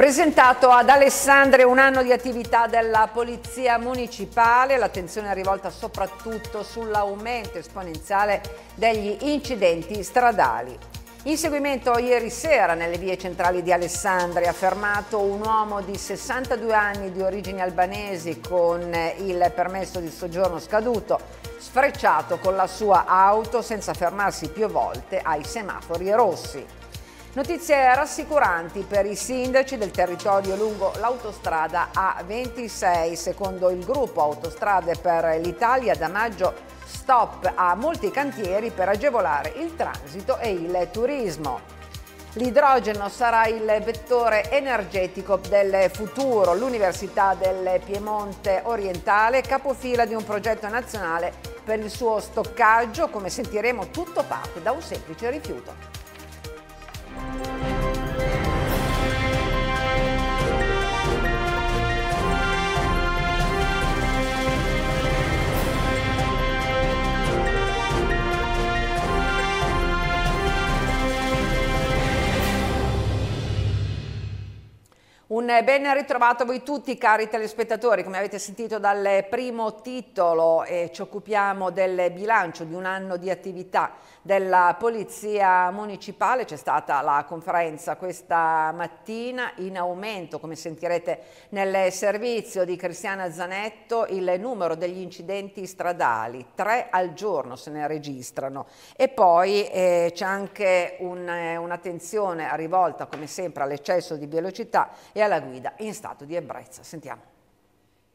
Presentato ad Alessandria un anno di attività della Polizia Municipale, l'attenzione è rivolta soprattutto sull'aumento esponenziale degli incidenti stradali. In seguimento ieri sera nelle vie centrali di Alessandria ha fermato un uomo di 62 anni di origini albanesi con il permesso di soggiorno scaduto, sfrecciato con la sua auto senza fermarsi più volte ai semafori rossi. Notizie rassicuranti per i sindaci del territorio lungo l'autostrada A26. Secondo il gruppo Autostrade per l'Italia, da maggio stop a molti cantieri per agevolare il transito e il turismo. L'idrogeno sarà il vettore energetico del futuro. L'Università del Piemonte Orientale capofila di un progetto nazionale per il suo stoccaggio, come sentiremo tutto parte da un semplice rifiuto. Un ben ritrovato a voi tutti cari telespettatori, come avete sentito dal primo titolo eh, ci occupiamo del bilancio di un anno di attività della Polizia Municipale, c'è stata la conferenza questa mattina in aumento come sentirete nel servizio di Cristiana Zanetto il numero degli incidenti stradali, tre al giorno se ne registrano e poi eh, c'è anche eh, un'attenzione un rivolta come sempre all'eccesso di velocità e alla alla guida in stato di ebbrezza. Sentiamo.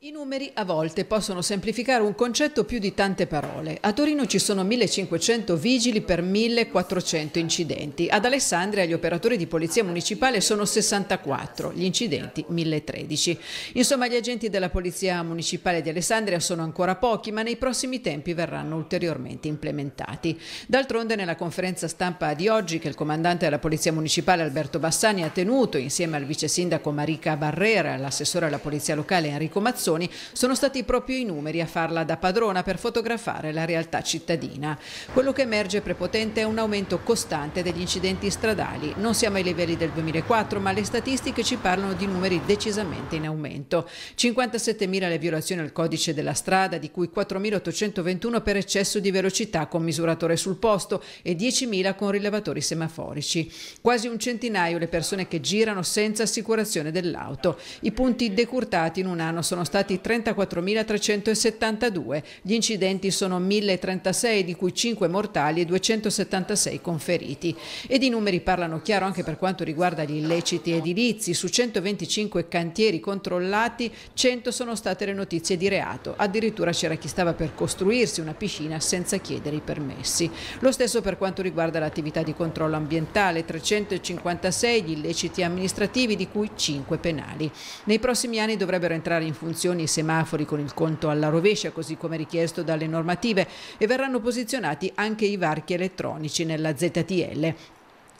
I numeri a volte possono semplificare un concetto più di tante parole. A Torino ci sono 1500 vigili per 1400 incidenti. Ad Alessandria gli operatori di polizia municipale sono 64, gli incidenti 1013. Insomma, gli agenti della polizia municipale di Alessandria sono ancora pochi, ma nei prossimi tempi verranno ulteriormente implementati. D'altronde nella conferenza stampa di oggi che il comandante della polizia municipale Alberto Bassani ha tenuto insieme al vice sindaco Marica Barrera e all'assessore alla polizia locale Enrico Mazzoni, Manzoni, sono stati proprio i numeri a farla da padrona per fotografare la realtà cittadina. Quello che emerge prepotente è un aumento costante degli incidenti stradali. Non siamo ai livelli del 2004, ma le statistiche ci parlano di numeri decisamente in aumento. 57.000 le violazioni al codice della strada, di cui 4.821 per eccesso di velocità con misuratore sul posto e 10.000 con rilevatori semaforici. Quasi un centinaio le persone che girano senza assicurazione dell'auto. I punti decurtati in un anno sono stati stati 34.372. Gli incidenti sono 1.036, di cui 5 mortali e 276 conferiti. Ed i numeri parlano chiaro anche per quanto riguarda gli illeciti edilizi. Su 125 cantieri controllati, 100 sono state le notizie di reato. Addirittura c'era chi stava per costruirsi una piscina senza chiedere i permessi. Lo stesso per quanto riguarda l'attività di controllo ambientale, 356 gli illeciti amministrativi, di cui 5 penali. Nei prossimi anni dovrebbero entrare in funzione stazioni e semafori con il conto alla rovescia, così come richiesto dalle normative, e verranno posizionati anche i varchi elettronici nella ZTL.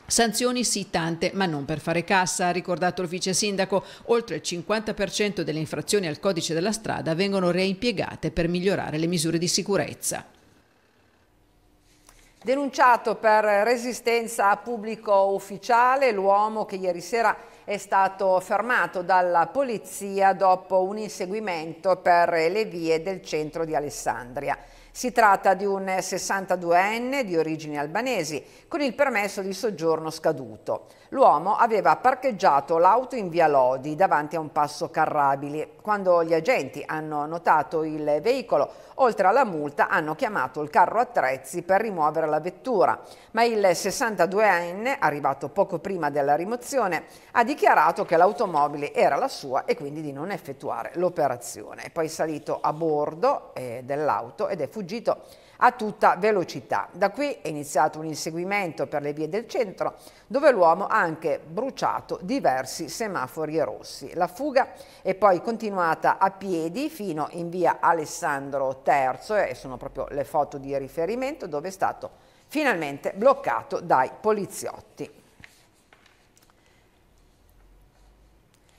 Sanzioni sì tante, ma non per fare cassa, ha ricordato il vice sindaco. Oltre il 50% delle infrazioni al codice della strada vengono reimpiegate per migliorare le misure di sicurezza. Denunciato per resistenza a pubblico ufficiale, l'uomo che ieri sera è stato fermato dalla polizia dopo un inseguimento per le vie del centro di Alessandria. Si tratta di un 62enne di origini albanesi con il permesso di soggiorno scaduto. L'uomo aveva parcheggiato l'auto in via Lodi davanti a un passo carrabili. Quando gli agenti hanno notato il veicolo, oltre alla multa hanno chiamato il carro attrezzi per rimuovere la vettura, ma il 62enne, arrivato poco prima della rimozione, ha dichiarato che l'automobile era la sua e quindi di non effettuare l'operazione. È poi salito a bordo eh, dell'auto ed è fuggito a tutta velocità. Da qui è iniziato un inseguimento per le vie del centro dove l'uomo ha anche bruciato diversi semafori rossi. La fuga è poi continuata a piedi fino in via Alessandro III e sono proprio le foto di riferimento dove è stato finalmente bloccato dai poliziotti.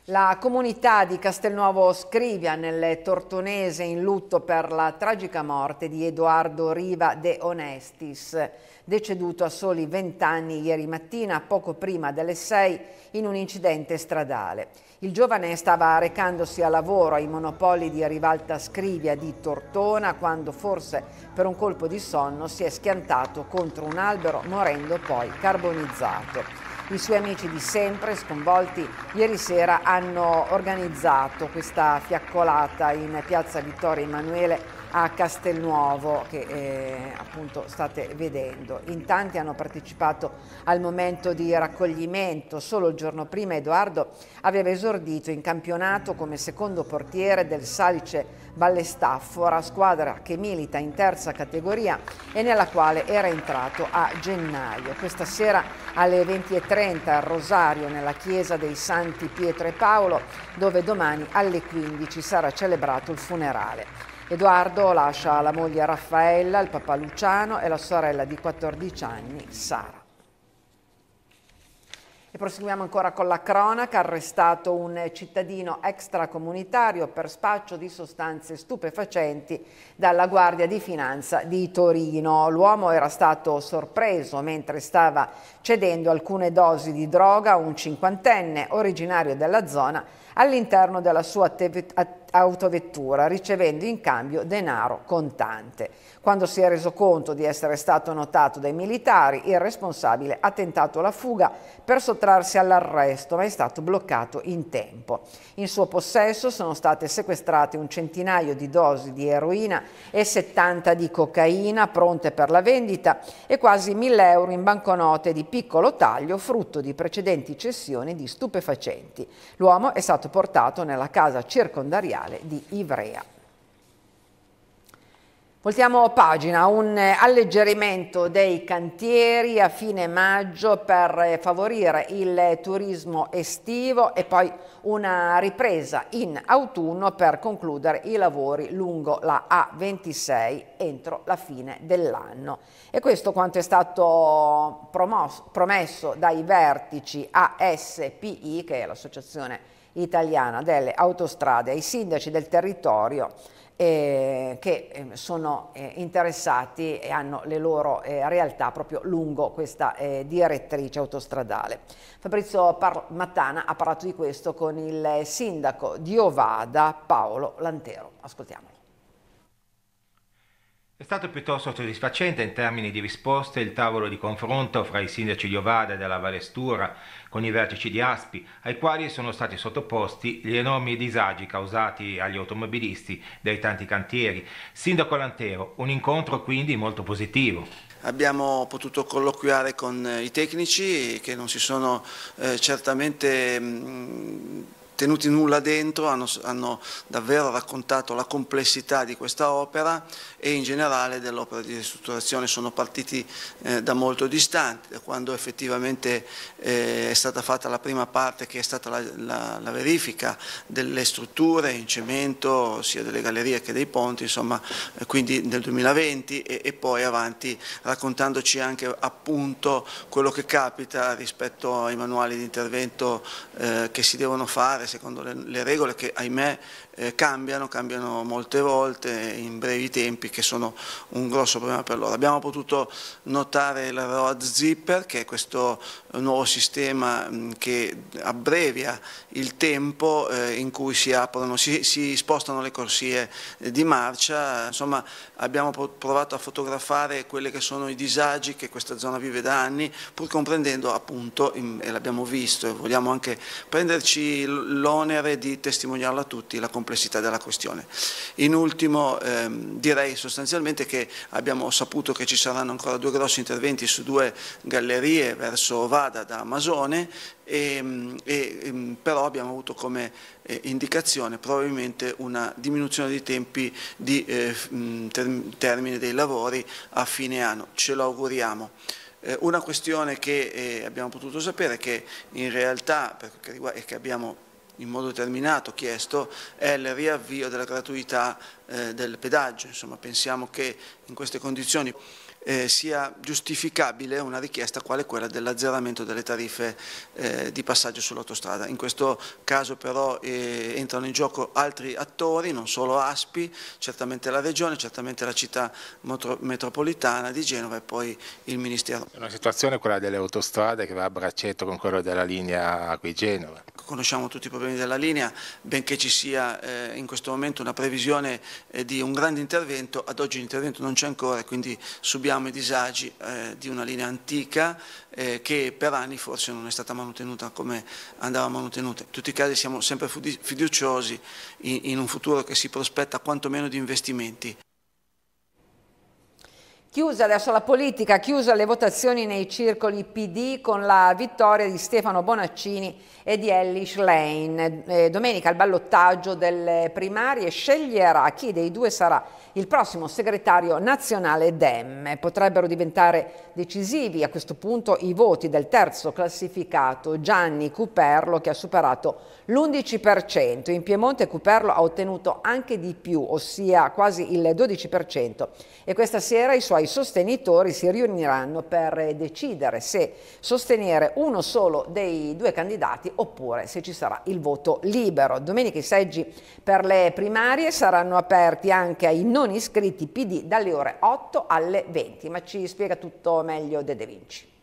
La comunità di Castelnuovo Scrivia nel Tortonese in lutto per la tragica morte di Edoardo Riva De Onestis, deceduto a soli 20 anni ieri mattina, poco prima delle 6, in un incidente stradale. Il giovane stava recandosi a lavoro ai monopoli di Rivalta Scrivia di Tortona quando forse per un colpo di sonno si è schiantato contro un albero morendo poi carbonizzato i suoi amici di sempre, sconvolti, ieri sera hanno organizzato questa fiaccolata in piazza Vittorio Emanuele a Castelnuovo che eh, appunto state vedendo. In tanti hanno partecipato al momento di raccoglimento, solo il giorno prima Edoardo aveva esordito in campionato come secondo portiere del Salice Ballestaffora, squadra che milita in terza categoria e nella quale era entrato a gennaio. Questa sera alle 20.30 al Rosario nella chiesa dei Santi Pietro e Paolo dove domani alle 15 sarà celebrato il funerale. Edoardo lascia la moglie Raffaella, il papà Luciano e la sorella di 14 anni, Sara. E proseguiamo ancora con la cronaca, arrestato un cittadino extracomunitario per spaccio di sostanze stupefacenti dalla Guardia di Finanza di Torino. L'uomo era stato sorpreso mentre stava cedendo alcune dosi di droga a un cinquantenne originario della zona all'interno della sua attività autovettura ricevendo in cambio denaro contante. Quando si è reso conto di essere stato notato dai militari, il responsabile ha tentato la fuga per sottrarsi all'arresto, ma è stato bloccato in tempo. In suo possesso sono state sequestrate un centinaio di dosi di eroina e 70 di cocaina pronte per la vendita e quasi 1000 euro in banconote di piccolo taglio frutto di precedenti cessioni di stupefacenti. L'uomo è stato portato nella casa circondariale industriale di Ivrea. Voltiamo pagina, un alleggerimento dei cantieri a fine maggio per favorire il turismo estivo e poi una ripresa in autunno per concludere i lavori lungo la A26 entro la fine dell'anno. E questo quanto è stato promosso, promesso dai vertici ASPI, che è l'associazione italiana delle autostrade ai sindaci del territorio eh, che eh, sono eh, interessati e hanno le loro eh, realtà proprio lungo questa eh, direttrice autostradale. Fabrizio Par Mattana ha parlato di questo con il sindaco di Ovada Paolo Lantero. Ascoltiamolo. È stato piuttosto soddisfacente in termini di risposte il tavolo di confronto fra i sindaci di Ovada e della Valestura con i vertici di Aspi, ai quali sono stati sottoposti gli enormi disagi causati agli automobilisti dai tanti cantieri. Sindaco Lantero, un incontro quindi molto positivo. Abbiamo potuto colloquiare con eh, i tecnici che non si sono eh, certamente mh, mm, tenuti nulla dentro, hanno, hanno davvero raccontato la complessità di questa opera e in generale dell'opera di ristrutturazione. Sono partiti eh, da molto distanti, da quando effettivamente eh, è stata fatta la prima parte che è stata la, la, la, verifica delle strutture in cemento, sia delle gallerie che dei ponti, insomma, eh, quindi nel 2020 e, e poi avanti raccontandoci anche appunto quello che capita rispetto ai manuali di intervento eh, che si devono fare cuando Le digo que, ay me, eh, cambiano, cambiano molte volte in brevi tempi che sono un grosso problema per loro. Abbiamo potuto notare la Road Zipper che è questo eh, nuovo sistema mm, che abbrevia il tempo eh, in cui si aprono, si, si spostano le corsie eh, di marcia, insomma abbiamo provato a fotografare quelli che sono i disagi che questa zona vive da anni, pur comprendendo appunto, e l'abbiamo visto e vogliamo anche prenderci l'onere di testimoniarla a tutti, la comprensione complessità della questione. In ultimo ehm, direi sostanzialmente che abbiamo saputo che ci saranno ancora due grossi interventi su due gallerie verso Vada da Masone e, mm, e, mm, però abbiamo avuto come eh, indicazione probabilmente una diminuzione dei tempi di eh, mm, termine dei lavori a fine anno, ce lo auguriamo eh, una questione che eh, abbiamo potuto sapere è che in realtà e che abbiamo in modo determinato chiesto è il riavvio della gratuità eh, del pedaggio. Insomma, pensiamo che in queste condizioni eh, sia giustificabile una richiesta quale quella dell'azzeramento delle tariffe eh, di passaggio sull'autostrada. In questo caso però eh, entrano in gioco altri attori, non solo ASPI, certamente la Regione, certamente la città metropolitana di Genova e poi il Ministero. È una situazione quella delle autostrade che va a braccetto con quella della linea qui Genova. Conosciamo tutti i problemi della linea, benché ci sia eh, in questo momento una previsione eh, di un grande intervento, ad oggi l'intervento non c'è ancora, e quindi subiamo abbiamo i disagi eh, di una linea antica eh, che per anni forse non è stata manutenuta come andava manutenuta. In tutti i casi siamo sempre fiduciosi in, in un futuro che si prospetta quantomeno di investimenti. Chiusa adesso la politica, chiusa le votazioni nei circoli PD con la vittoria di Stefano Bonaccini e di Ellis Lane. Eh, domenica il ballottaggio delle primarie sceglierà chi dei due sarà il prossimo segretario nazionale DEM. Potrebbero diventare decisivi a questo punto i voti del terzo classificato Gianni Cuperlo che ha superato l'11%. In Piemonte Cuperlo ha ottenuto anche di più, ossia quasi il 12% e questa sera i suoi suoi sostenitori si riuniranno per eh, decidere se sostenere uno solo dei due candidati oppure se ci sarà il voto libero. Domenica i seggi per le primarie saranno aperti anche ai non iscritti PD dalle ore 8 alle 20, ma ci spiega tutto meglio De De Vinci.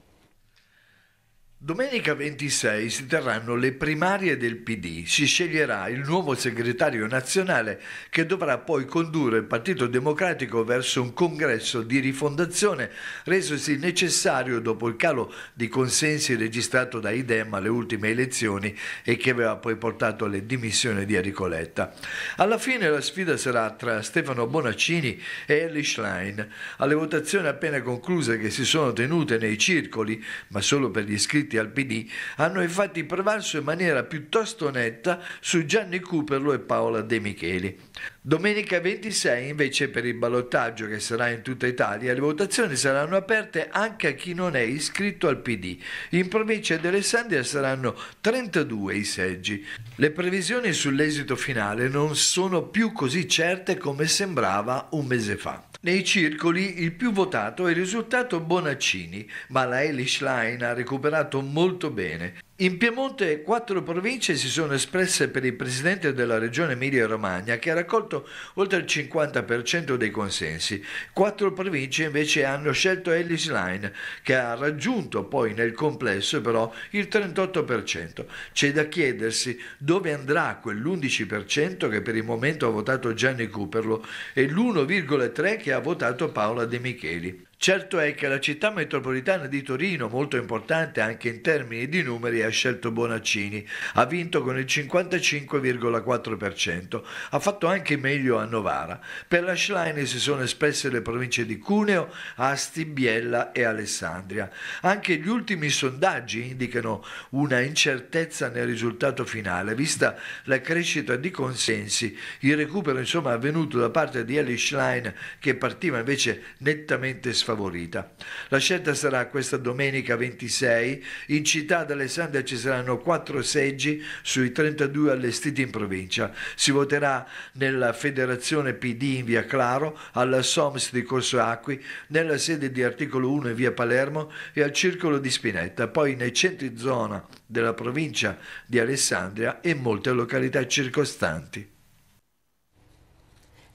Domenica 26 si terranno le primarie del PD, si sceglierà il nuovo segretario nazionale che dovrà poi condurre il Partito Democratico verso un congresso di rifondazione resosi necessario dopo il calo di consensi registrato da Idem alle ultime elezioni e che aveva poi portato alle dimissioni di Enrico Letta. Alla fine la sfida sarà tra Stefano Bonaccini e Ellie Schlein. Alle votazioni appena concluse che si sono tenute nei circoli, ma solo per gli iscritti iscritti al PD hanno infatti prevalso in maniera piuttosto netta su Gianni Cuperlo e Paola De Micheli. Domenica 26 invece per il ballottaggio che sarà in tutta Italia le votazioni saranno aperte anche a chi non è iscritto al PD. In provincia di Alessandria saranno 32 i seggi. Le previsioni sull'esito finale non sono più così certe come sembrava un mese fa. Nei circoli il più votato è risultato Bonaccini, ma la Elish Line ha recuperato molto bene. In Piemonte quattro province si sono espresse per il presidente della regione Emilia-Romagna che ha raccolto oltre il 50% dei consensi. Quattro province invece hanno scelto Ellis Line che ha raggiunto poi nel complesso però il 38%. C'è da chiedersi dove andrà quell'11% che per il momento ha votato Gianni Cuperlo e l'1,3% che ha votato Paola De Micheli. Certo è che la città metropolitana di Torino, molto importante anche in termini di numeri, ha scelto Bonaccini. Ha vinto con il 55,4%. Ha fatto anche meglio a Novara. Per la Schlein si sono espresse le province di Cuneo, Asti, Biella e Alessandria. Anche gli ultimi sondaggi indicano una incertezza nel risultato finale, vista la crescita di consensi, il recupero insomma avvenuto da parte di Ellie Schlein che partiva invece nettamente sfruttata sfavorita. La scelta sarà questa domenica 26. In città ad Alessandria ci saranno quattro seggi sui 32 allestiti in provincia. Si voterà nella Federazione PD in via Claro, alla SOMS di Corso Acqui, nella sede di articolo 1 in via Palermo e al circolo di Spinetta, poi nei centri zona della provincia di Alessandria e molte località circostanti.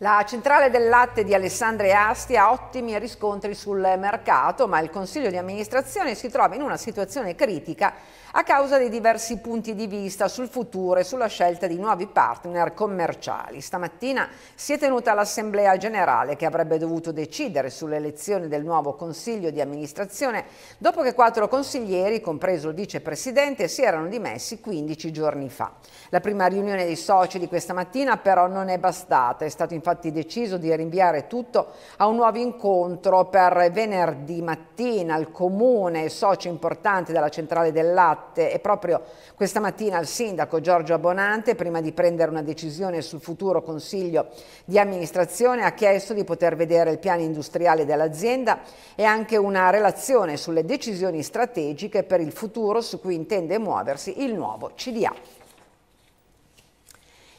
La centrale del latte di Alessandria e Asti ha ottimi riscontri sul mercato, ma il Consiglio di amministrazione si trova in una situazione critica a causa dei diversi punti di vista sul futuro e sulla scelta di nuovi partner commerciali. Stamattina si è tenuta l'Assemblea Generale che avrebbe dovuto decidere sull'elezione del nuovo Consiglio di amministrazione dopo che quattro consiglieri, compreso il vicepresidente, si erano dimessi 15 giorni fa. La prima riunione dei soci di questa mattina però non è bastata, è stato infatti infatti deciso di rinviare tutto a un nuovo incontro per venerdì mattina al comune, socio importante della centrale del latte e proprio questa mattina al sindaco Giorgio Abbonante, prima di prendere una decisione sul futuro consiglio di amministrazione, ha chiesto di poter vedere il piano industriale dell'azienda e anche una relazione sulle decisioni strategiche per il futuro su cui intende muoversi il nuovo CDA.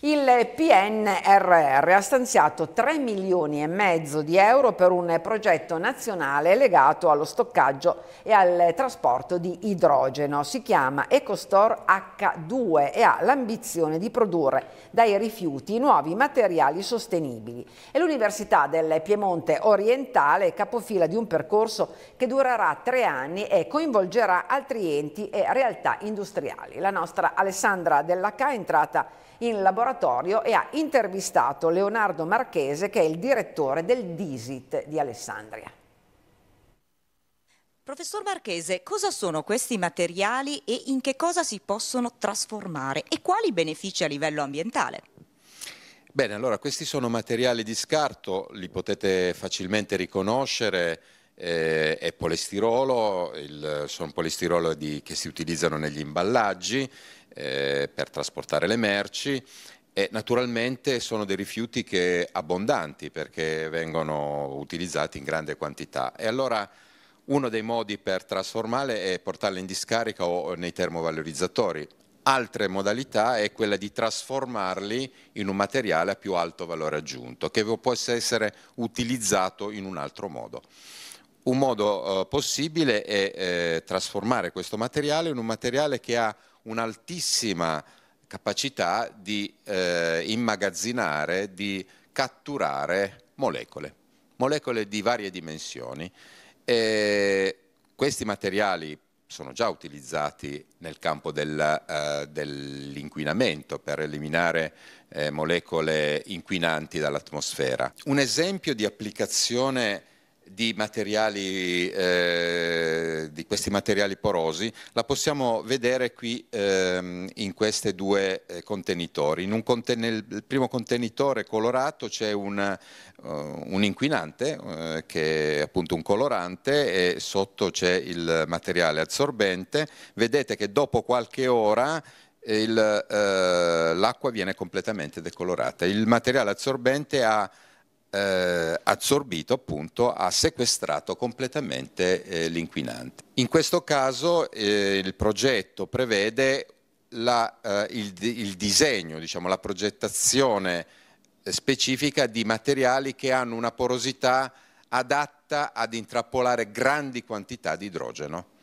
Il PNRR ha stanziato 3 milioni e mezzo di euro per un progetto nazionale legato allo stoccaggio e al trasporto di idrogeno. Si chiama Ecostore H2 e ha l'ambizione di produrre dai rifiuti nuovi materiali sostenibili. E l'Università del Piemonte Orientale è capofila di un percorso che durerà tre anni e coinvolgerà altri enti e realtà industriali. La nostra Alessandra Dellacà è entrata in laboratorio e ha intervistato Leonardo Marchese che è il direttore del DISIT di Alessandria. Professor Marchese, cosa sono questi materiali e in che cosa si possono trasformare e quali benefici a livello ambientale? Bene, allora questi sono materiali di scarto, li potete facilmente riconoscere, eh, è polistirolo, sono polistirolo di, che si utilizzano negli imballaggi eh, per trasportare le merci e naturalmente sono dei rifiuti che, abbondanti perché vengono utilizzati in grande quantità e allora uno dei modi per trasformarle è portarle in discarica o nei termovalorizzatori. Altre modalità è quella di trasformarli in un materiale a più alto valore aggiunto che possa essere utilizzato in un altro modo. Un modo eh, possibile è eh, trasformare questo materiale in un materiale che ha un'altissima capacità di eh, immagazzinare, di catturare molecole, molecole di varie dimensioni. E questi materiali sono già utilizzati nel campo del, uh, dell'inquinamento per eliminare eh, molecole inquinanti dall'atmosfera. Un esempio di applicazione di, materiali, eh, di questi materiali porosi la possiamo vedere qui ehm, in questi due eh, contenitori. Conten nel primo contenitore colorato c'è un, uh, un, inquinante uh, che è appunto un colorante e sotto c'è il materiale assorbente. Vedete che dopo qualche ora eh, l'acqua eh, viene completamente decolorata. Il materiale assorbente ha eh, assorbito appunto ha sequestrato completamente eh, l'inquinante. In questo caso eh, il progetto prevede la, eh, il, il, disegno, diciamo, la progettazione eh, specifica di materiali che hanno una porosità adatta ad intrappolare grandi quantità di idrogeno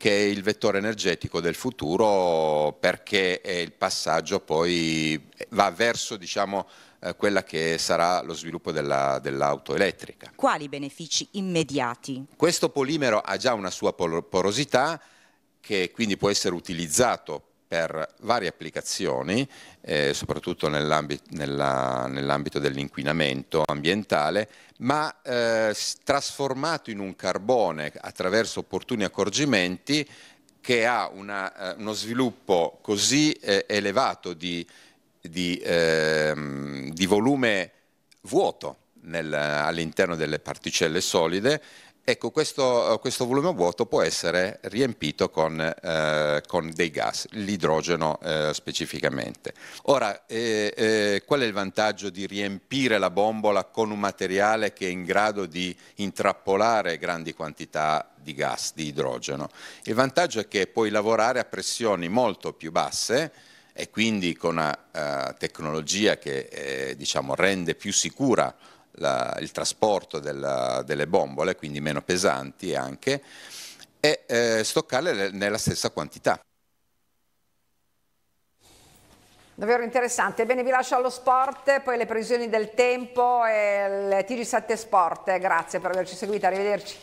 che è il vettore energetico del futuro perché è il passaggio poi va verso diciamo, eh, quella che sarà lo sviluppo dell'auto elettrica. Quali benefici immediati? Questo polimero ha già una sua porosità che quindi può essere utilizzato per varie applicazioni, eh, soprattutto nell'ambito nell dell'inquinamento ambientale, ma eh, trasformato in un carbone attraverso opportuni accorgimenti che ha una, eh, uno sviluppo così eh, elevato di, di, ehm, di, volume vuoto all'interno delle particelle solide Ecco, questo, eh, questo, volume vuoto può essere riempito con, eh, con dei gas, l'idrogeno eh, specificamente. Ora, eh, eh, qual è il vantaggio di riempire la bombola con un materiale che è in grado di intrappolare grandi quantità di gas, di idrogeno? Il vantaggio è che puoi lavorare a pressioni molto più basse, e quindi con una uh, tecnologia che eh, diciamo, rende più sicura la, il trasporto della, delle bombole, quindi meno pesanti anche, e eh, stoccarle nella stessa quantità. Davvero interessante. Bene, vi lascio allo sport, poi le previsioni del tempo e il TG7 Sport. Grazie per averci seguito, arrivederci.